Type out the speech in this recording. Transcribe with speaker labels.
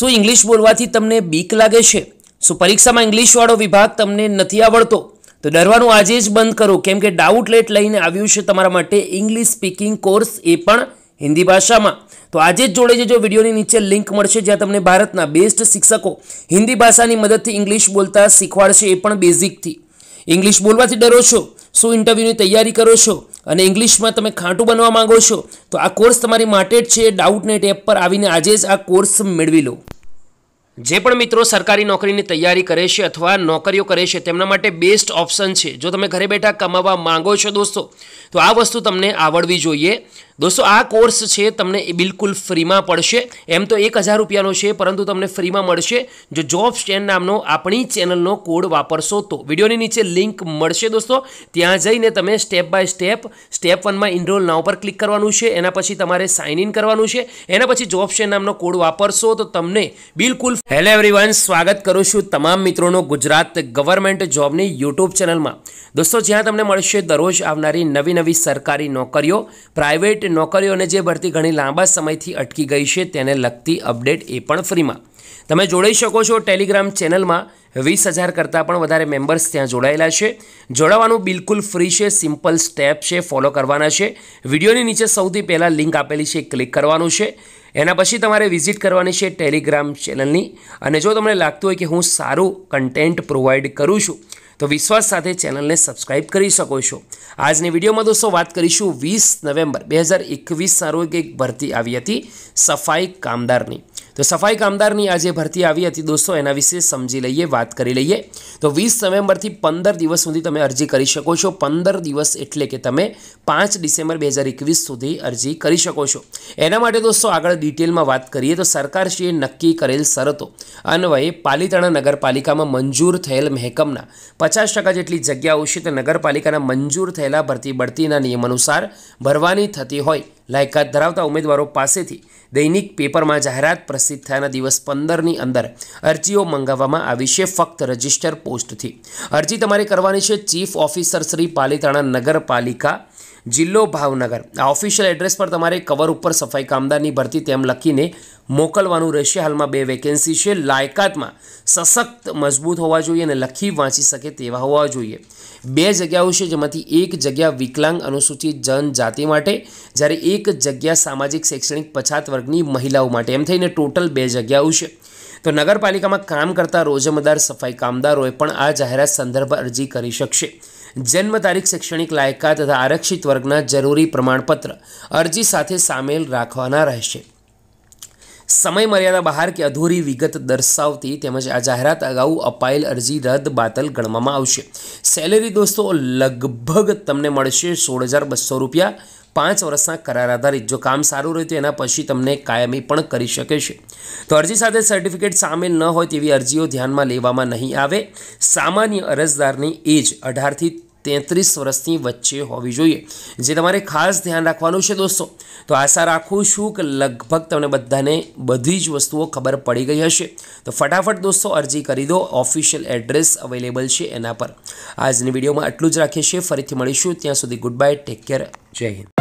Speaker 1: શું ઇંગ્લિશ બોલવાથી તમને બીક લાગે છે શું પરીક્ષામાં ઇંગ્લિશવાળો વિભાગ તમને નથી આવડતો તો ડરવાનું આજે જ બંધ કરો કેમ કે લેટ લઈને આવ્યું છે તમારા માટે ઇંગ્લિશ સ્પીકિંગ કોર્સ એ પણ હિન્દી ભાષામાં તો આજે જ જોડે જો વિડીયોની નીચે લિંક મળશે જ્યાં તમને ભારતના બેસ્ટ શિક્ષકો હિન્દી ભાષાની મદદથી ઇંગ્લિશ બોલતા શીખવાડશે એ પણ બેઝિકથી ઇંગ્લિશ બોલવાથી ડરો છો શું ઇન્ટરવ્યૂની તૈયારી કરો છો અને ઇંગ્લિશમાં તમે ખાંટું બનવા માગો છો તો આ કોર્સ તમારી માટે જ છે ડાઉટ નેટ એપ પર આવીને આજે જ આ કોર્સ મેળવી લો જે પણ મિત્રો સરકારી નોકરીની તૈયારી કરે છે અથવા નોકરીઓ કરે છે તેમના માટે બેસ્ટ ઓપ્શન છે જો તમે ઘરે બેઠા કમાવા માંગો છો દોસ્તો તો આ વસ્તુ તમને આવડવી જોઈએ દોસ્તો આ કોર્સ છે તમને બિલકુલ ફ્રીમાં પડશે એમ તો એક હજાર રૂપિયાનો છે પરંતુ તમને ફ્રીમાં મળશે જો જોબ સ્ટેન નામનો આપણી ચેનલનો કોડ વાપરશો તો વિડીયોની નીચે લિંક મળશે દોસ્તો ત્યાં જઈને તમે સ્ટેપ બાય સ્ટેપ સ્ટેપ વનમાં ઇનરોલ નાવ પર ક્લિક કરવાનું છે એના પછી તમારે સાઇન ઇન કરવાનું છે એના પછી જોબ સ્ટેન્ડ નામનો કોડ વાપરશો તો તમને બિલકુલ હેલો એવરીવન સ્વાગત કરું છું તમામ મિત્રોનું ગુજરાત ગવર્મેન્ટ જોબની યુટ્યુબ ચેનલમાં દોસ્તો જ્યાં તમને મળશે દરરોજ આવનારી નવી નવી સરકારી નોકરીઓ પ્રાઇવેટ નોકરીઓને જે ભરતી ઘણી લાંબા સમયથી અટકી ગઈ છે તેને લગતી અપડેટ એ પણ ફ્રીમાં તમે જોડાઈ શકો છો ટેલિગ્રામ ચેનલમાં વીસ હજાર કરતાં પણ વધારે મેમ્બર્સ ત્યાં જોડાયેલા છે જોડાવાનું બિલકુલ ફ્રી છે સિમ્પલ સ્ટેપ છે ફોલો કરવાના છે વિડીયોની નીચે સૌથી પહેલાં લિંક આપેલી છે એ ક્લિક કરવાનું છે એના પછી તમારે વિઝિટ કરવાની છે ટેલિગ્રામ ચેનલની અને જો તમને લાગતું હોય કે હું સારું કન્ટેન્ટ પ્રોવાઈડ કરું છું તો વિશ્વાસ સાથે ચેનલને સબસ્ક્રાઇબ કરી શકો છો આજની વિડીયોમાં દોસ્તો વાત કરીશું વીસ નવેમ્બર બે હજાર એકવીસ સારું એક ભરતી આવી હતી સફાઈ કામદારની તો સફાઈ કામદારની આ જે ભરતી આવી હતી દોસ્તો એના વિશે સમજી લઈએ વાત કરી લઈએ તો વીસ નવેમ્બરથી પંદર દિવસ સુધી તમે અરજી કરી શકો છો પંદર દિવસ એટલે કે તમે પાંચ ડિસેમ્બર બે હજાર એકવીસ સુધી અરજી કરી શકો છો એના માટે દોસ્તો આગળ ડિટેલમાં વાત કરીએ તો સરકારશ્રીએ નક્કી કરેલ શરતો અન્વયે પાલિતાણા નગરપાલિકામાં મંજૂર થયેલ મહેકમના પચાસ ટકા જેટલી જગ્યાઓ છે તે નગરપાલિકાના મંજૂર થયેલા ભરતી બઢતીના નિયમ અનુસાર ભરવાની થતી હોય લાયકાત ધરાવતા ઉમેદવારો પાસેથી દૈનિક પેપરમાં જાહેરાત પ્રસિદ્ધ થયાના દિવસ પંદરની અંદર અરજીઓ મંગાવવામાં આવી છે ફક્ત રજિસ્ટર પોસ્ટથી અરજી તમારે કરવાની છે ચીફ ઓફિસર શ્રી પાલિતાણા નગરપાલિકા જિલ્લો ભાવનગર આ ઓફિશિયલ એડ્રેસ પર તમારે કવર ઉપર સફાઈ કામદારની ભરતી તેમ લખીને મોકલવાનું રહેશે હાલમાં બે વેકેન્સી છે લાયકાતમાં સશક્ત મજબૂત હોવા જોઈએ અને લખી વાંચી શકે તેવા હોવા જોઈએ બે જગ્યાઓ છે જેમાંથી એક જગ્યા વિકલાંગ અનુસૂચિત જનજાતિ માટે જ્યારે એક જગ્યા સામાજિક શૈક્ષણિક પછાત વર્ગની મહિલાઓ માટે એમ થઈને ટોટલ બે જગ્યાઓ છે તો નગરપાલિકામાં કામ કરતા રોજમદાર સફાઈ કામદારોએ પણ આ જાહેરાત સંદર્ભ અરજી કરી શકશે જન્મ તારીખ શૈક્ષણિક લાયકાત તથા આરક્ષિત વર્ગના જરૂરી પ્રમાણપત્ર અરજી સાથે સામેલ રાખવાના રહેશે સમયમર્યાદા બહાર કે અધૂરી વિગત દર્શાવતી તેમજ આ જાહેરાત અગાઉ અપાયેલ અરજી રદ બાતલ ગણવામાં આવશે સેલેરી દોસ્તો લગભગ તમને મળશે સોળ હજાર બસો રૂપિયા પાંચ વર્ષના કરાર આધારિત જો કામ સારું રહ્યું તો એના પછી તમને કાયમી પણ કરી શકે છે તો અરજી સાથે સર્ટિફિકેટ સામેલ ન હોય તેવી અરજીઓ ધ્યાનમાં લેવામાં નહીં આવે સામાન્ય અરજદારની એજ અઢારથી તેત્રીસ વર્ષની વચ્ચે હોવી જોઈએ જે તમારે ખાસ ધ્યાન રાખવાનું છે દોસ્તો તો આશા રાખું છું કે લગભગ તમને બધાને બધી જ વસ્તુઓ ખબર પડી ગઈ હશે તો ફટાફટ દોસ્તો અરજી કરી દો ઓફિશિયલ એડ્રેસ અવેલેબલ છે એના પર આજની વિડીયોમાં આટલું જ રાખીએ છીએ ફરીથી મળીશું ત્યાં સુધી ગુડ બાય ટેક કેર જય હિન્દ